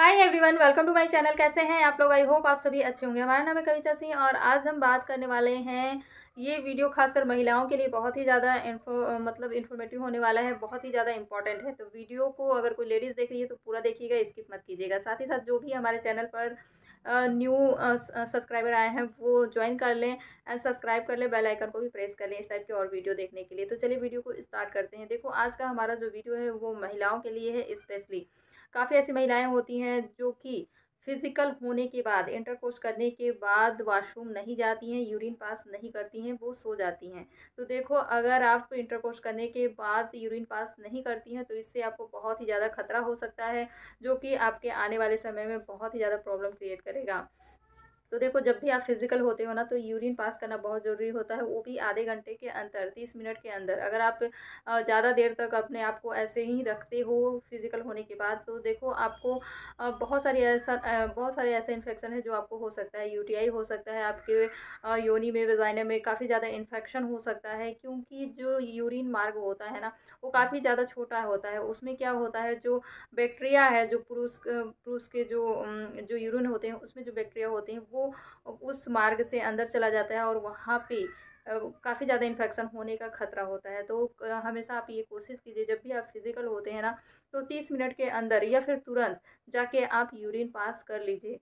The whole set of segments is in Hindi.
hi everyone welcome to my channel कैसे हैं आप लोग आई होप आप सभी अच्छे होंगे हमारा नाम है कविता सिंह और आज हम बात करने वाले हैं ये वीडियो खासकर महिलाओं के लिए बहुत ही ज़्यादा इन्फो मतलब इन्फॉर्मेटिव होने वाला है बहुत ही ज़्यादा इंपॉर्टेंट है तो वीडियो को अगर कोई लेडीज़ देख रही है तो पूरा देखिएगा स्किप मत कीजिएगा साथ ही साथ जो भी हमारे चैनल पर न्यू सब्सक्राइबर आए हैं वो ज्वाइन कर लें एंड सब्सक्राइब कर लें बेल आइकन को भी प्रेस कर लें इस टाइप के और वीडियो देखने के लिए तो चलिए वीडियो को स्टार्ट करते हैं देखो आज का हमारा जो वीडियो है वो महिलाओं के लिए है स्पेशली काफ़ी ऐसी महिलाएँ होती हैं जो कि फिज़िकल होने के बाद इंटरकोर्स करने के बाद वॉशरूम नहीं जाती हैं यूरिन पास नहीं करती हैं वो सो जाती हैं तो देखो अगर आप इंटरकोर्स करने के बाद यूरिन पास नहीं करती हैं तो इससे आपको बहुत ही ज़्यादा खतरा हो सकता है जो कि आपके आने वाले समय में बहुत ही ज़्यादा प्रॉब्लम क्रिएट करेगा तो देखो जब भी आप फिजिकल होते हो ना तो यूरिन पास करना बहुत ज़रूरी होता है वो भी आधे घंटे के अंदर तीस मिनट के अंदर अगर आप ज़्यादा देर तक अपने आप को ऐसे ही रखते हो फिजिकल होने के बाद तो देखो आपको बहुत सारी ऐसा बहुत सारे ऐसे इन्फेक्शन है जो आपको हो सकता है यूटीआई हो सकता है आपके योनी में वजाइने में काफ़ी ज़्यादा इन्फेक्शन हो सकता है क्योंकि जो यूरिन मार्ग होता है ना वो काफ़ी ज़्यादा छोटा होता है उसमें क्या होता है जो बैक्टीरिया है जो पुरुष पुरुष के जो जो यूरिन होते हैं उसमें जो बैक्टीरिया होते हैं वो वो उस मार्ग से अंदर चला जाता है और वहाँ पे काफ़ी ज़्यादा इन्फेक्शन होने का खतरा होता है तो हमेशा आप ये कोशिश कीजिए जब भी आप फिज़िकल होते हैं ना तो तीस मिनट के अंदर या फिर तुरंत जाके आप यूरिन पास कर लीजिए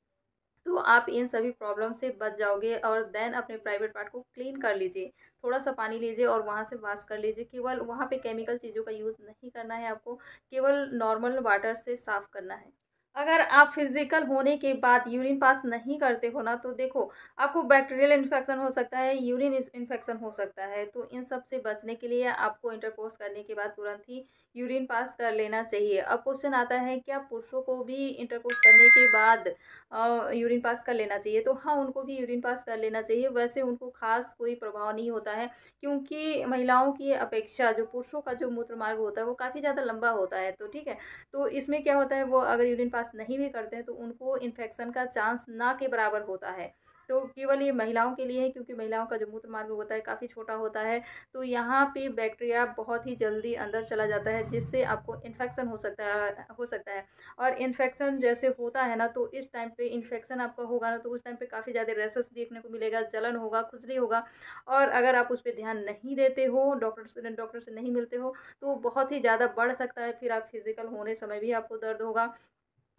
तो आप इन सभी प्रॉब्लम से बच जाओगे और देन अपने प्राइवेट पार्ट को क्लीन कर लीजिए थोड़ा सा पानी लीजिए और वहाँ से वाश कर लीजिए केवल वहाँ पे केमिकल चीज़ों का यूज़ नहीं करना है आपको केवल नॉर्मल वाटर से साफ़ करना है अगर आप फिजिकल होने के बाद यूरिन पास नहीं करते हो ना तो देखो आपको बैक्टीरियल इन्फेक्शन हो सकता है यूरिन इन्फेक्शन हो सकता है तो इन सब से बचने के लिए आपको इंटरकोर्स करने के बाद तुरंत ही यूरिन पास कर लेना चाहिए अब क्वेश्चन आता है क्या पुरुषों को भी इंटरकोर्स करने के बाद यूरिन पास कर लेना चाहिए तो हाँ उनको भी यूरिन पास कर लेना चाहिए वैसे उनको खास कोई प्रभाव नहीं होता है क्योंकि महिलाओं की अपेक्षा जो पुरुषों का जो मूत्र मार्ग होता है वो काफ़ी ज़्यादा लंबा होता है तो ठीक है तो इसमें क्या होता है वो अगर यूरिन पास ब्यास नहीं भी करते हैं तो उनको इन्फेक्शन का चांस ना के बराबर होता है तो केवल ये महिलाओं के लिए है क्योंकि महिलाओं का जो मूत्र मार्ग होता है काफ़ी छोटा होता है तो यहाँ पे बैक्टीरिया बहुत ही जल्दी अंदर चला जाता है जिससे आपको इन्फेक्शन हो सकता है हो सकता है और इन्फेक्शन जैसे होता है ना तो इस टाइम पे इन्फेक्शन आपका होगा ना तो उस टाइम पे काफ़ी ज़्यादा रेसस देखने को मिलेगा जलन होगा खुजली होगा और अगर आप उस पर ध्यान नहीं देते हो डॉक्टर से डॉक्टर से नहीं मिलते हो तो बहुत ही ज़्यादा बढ़ सकता है फिर आप फिज़िकल होने समय भी आपको दर्द होगा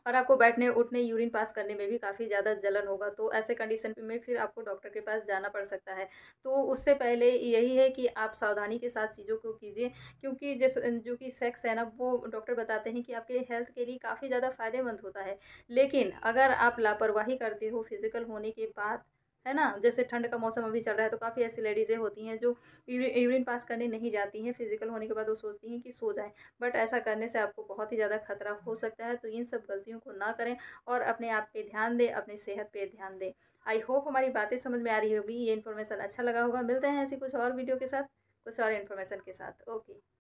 और आपको बैठने उठने यूरिन पास करने में भी काफ़ी ज़्यादा जलन होगा तो ऐसे कंडीशन में फिर आपको डॉक्टर के पास जाना पड़ सकता है तो उससे पहले यही है कि आप सावधानी के साथ चीज़ों को कीजिए क्योंकि जिस जो कि सेक्स है ना वो डॉक्टर बताते हैं कि आपके हेल्थ के लिए काफ़ी ज़्यादा फ़ायदेमंद होता है लेकिन अगर आप लापरवाही करते हो फिज़िकल होने के बाद है ना जैसे ठंड का मौसम अभी चल रहा है तो काफ़ी ऐसी लेडीज़ें होती हैं जो यूरिन पास करने नहीं जाती हैं फिजिकल होने के बाद वो सोचती हैं कि सो जाएँ बट ऐसा करने से आपको बहुत ही ज़्यादा खतरा हो सकता है तो इन सब गलतियों को ना करें और अपने आप पर ध्यान दें अपनी सेहत पर ध्यान दें आई होप हमारी बातें समझ में आ रही होगी ये इन्फॉर्मेशन अच्छा लगा होगा मिलते हैं ऐसी कुछ और वीडियो के साथ कुछ और इन्फॉर्मेशन के साथ ओके